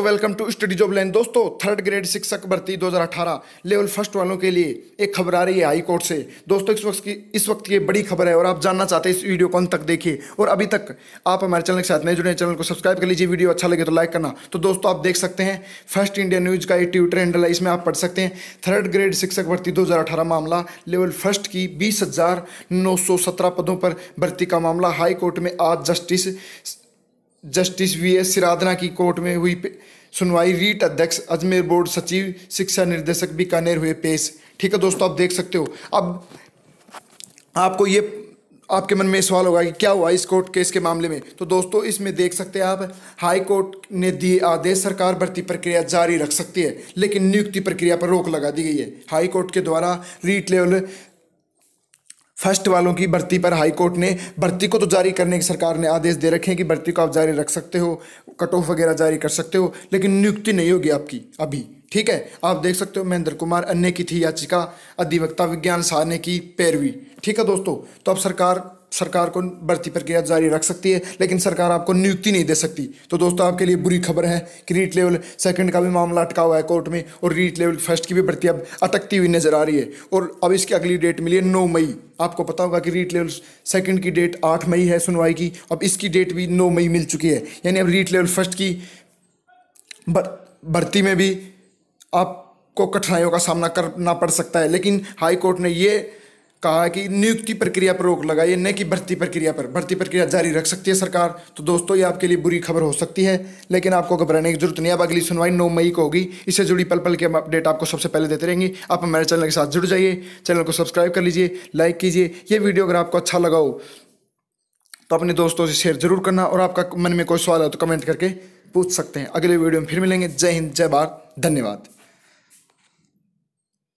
दोस्तों welcome to study job line दोस्तों third grade शिक्षक भर्ती 2018 लेवल फर्स्ट वालों के लिए एक खबर आ रही है हाई कोर्ट से दोस्तों इस वक्त की इस वक्त की बड़ी खबर है और आप जानना चाहते हैं इस वीडियो को अंत तक देखिए और अभी तक आप हमारे चैनल के साथ नए जुड़े चैनल को सब्सक्राइब कर लीजिए वीडियो अच्छा लगे तो लाइक करना तो दोस्तों आप देख सकते हैं फर्स्ट इंडिया न्यूज़ का ये ट्विटर हैंडल है इसमें आप पढ़ सकते हैं थर्ड ग्रेड शिक्षक भर्ती दो मामला लेवल फर्स्ट की बीस पदों पर भर्ती का मामला हाईकोर्ट में आज justice justice V S Siradhana की कोर्ट में हुई सुनवाई रीट अध्यक्ष अजमेर बोर्ड सचिव शिक्षा निर्देशक कानेर हुए पेश ठीक है दोस्तों आप देख सकते हो अब आपको ये आपके मन में सवाल होगा कि क्या हुआ इस कोर्ट केस के मामले में तो दोस्तों इसमें देख सकते हैं आप हाई कोर्ट ने दिए आदेश सरकार भर्ती प्रक्रिया जारी रख सकती है लेकिन नियुक्ति प्रक्रिया पर रोक लगा दी गई है हाई कोर्ट के द्वारा रीट लेवल फर्स्ट वालों की भर्ती पर हाई कोर्ट ने भर्ती को तो जारी करने की सरकार ने आदेश दे रखे हैं कि भर्ती को आप जारी रख सकते हो कट ऑफ वगैरह जारी कर सकते हो लेकिन नियुक्ति नहीं होगी आपकी अभी ठीक है आप देख सकते हो महेंद्र कुमार अन्य की थी याचिका अधिवक्ता विज्ञान सारने की पैरवी ठीक है दोस्तों तो अब सरकार सरकार को भर्ती प्रक्रिया जारी रख सकती है लेकिन सरकार आपको नियुक्ति नहीं दे सकती तो दोस्तों आपके लिए बुरी खबर है कि रीट लेवल सेकंड का भी मामला अटका हुआ है कोर्ट में और रीट लेवल फर्स्ट की भी भर्ती अब अटकती हुई नजर आ रही है और अब इसकी अगली डेट मिली है नौ मई आपको पता होगा कि रीट लेवल सेकंड की डेट आठ मई है सुनवाई की अब इसकी डेट भी नौ मई मिल चुकी है यानी अब रीट लेवल फर्स्ट की भर्ती में भी आपको कठिनाइयों का सामना करना पड़ सकता है लेकिन हाईकोर्ट ने ये कहा कि नियुक्ति प्रक्रिया पर रोक लगाई न कि भर्ती प्रक्रिया पर भर्ती प्रक्रिया जारी रख सकती है सरकार तो दोस्तों ये आपके लिए बुरी खबर हो सकती है लेकिन आपको घबराने की जरूरत नहीं अब अगली सुनवाई नौ मई को होगी इससे जुड़ी पल पल के हम अपडेट आपको सबसे पहले देते रहेंगे आप हमारे चैनल के साथ जुड़ जाइए चैनल को सब्सक्राइब कर लीजिए लाइक कीजिए ये वीडियो अगर आपको अच्छा लगा हो तो अपने दोस्तों से शेयर जरूर करना और आपका मन में कोई सवाल हो तो कमेंट करके पूछ सकते हैं अगले वीडियो में फिर मिलेंगे जय हिंद जय भारत धन्यवाद